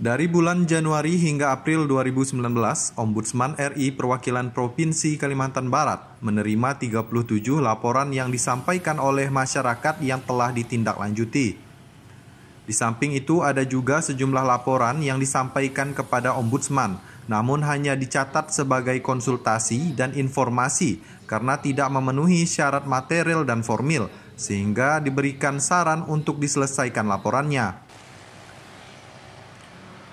Dari bulan Januari hingga April 2019, Ombudsman RI Perwakilan Provinsi Kalimantan Barat menerima 37 laporan yang disampaikan oleh masyarakat yang telah ditindaklanjuti. Di samping itu ada juga sejumlah laporan yang disampaikan kepada Ombudsman, namun hanya dicatat sebagai konsultasi dan informasi karena tidak memenuhi syarat material dan formil, sehingga diberikan saran untuk diselesaikan laporannya.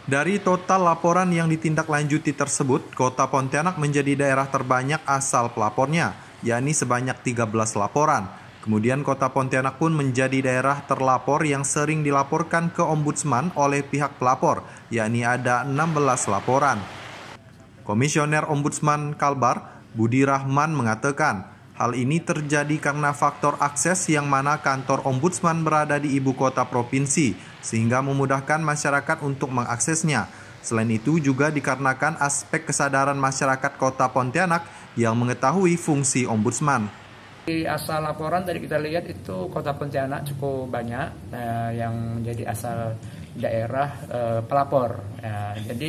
Dari total laporan yang ditindaklanjuti tersebut, kota Pontianak menjadi daerah terbanyak asal pelapornya, yakni sebanyak 13 laporan. Kemudian kota Pontianak pun menjadi daerah terlapor yang sering dilaporkan ke ombudsman oleh pihak pelapor, yakni ada 16 laporan. Komisioner Ombudsman Kalbar, Budi Rahman mengatakan, Hal ini terjadi karena faktor akses yang mana kantor ombudsman berada di ibu kota provinsi, sehingga memudahkan masyarakat untuk mengaksesnya. Selain itu juga dikarenakan aspek kesadaran masyarakat kota Pontianak yang mengetahui fungsi ombudsman. Di asal laporan tadi kita lihat itu kota Pontianak cukup banyak eh, yang menjadi asal daerah eh, pelapor. Eh, jadi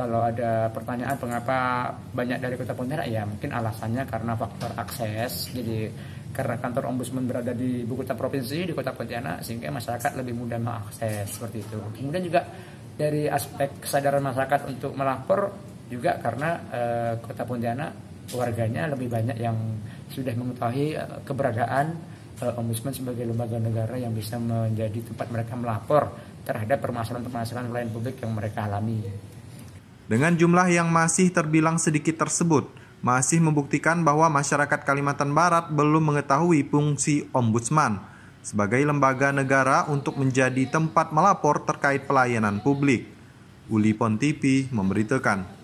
kalau ada pertanyaan mengapa banyak dari kota Pontianak ya mungkin alasannya karena faktor akses jadi karena kantor ombudsman berada di ibu kota provinsi di kota Pontianak sehingga masyarakat lebih mudah mengakses seperti itu kemudian juga dari aspek kesadaran masyarakat untuk melapor juga karena e, kota Pontianak warganya lebih banyak yang sudah mengetahui eh, keberadaan e, ombudsman sebagai lembaga negara yang bisa menjadi tempat mereka melapor terhadap permasalahan-permasalahan pelayanan publik yang mereka alami. Dengan jumlah yang masih terbilang sedikit tersebut, masih membuktikan bahwa masyarakat Kalimantan Barat belum mengetahui fungsi ombudsman sebagai lembaga negara untuk menjadi tempat melapor terkait pelayanan publik. Uli Pontipi memberitakan.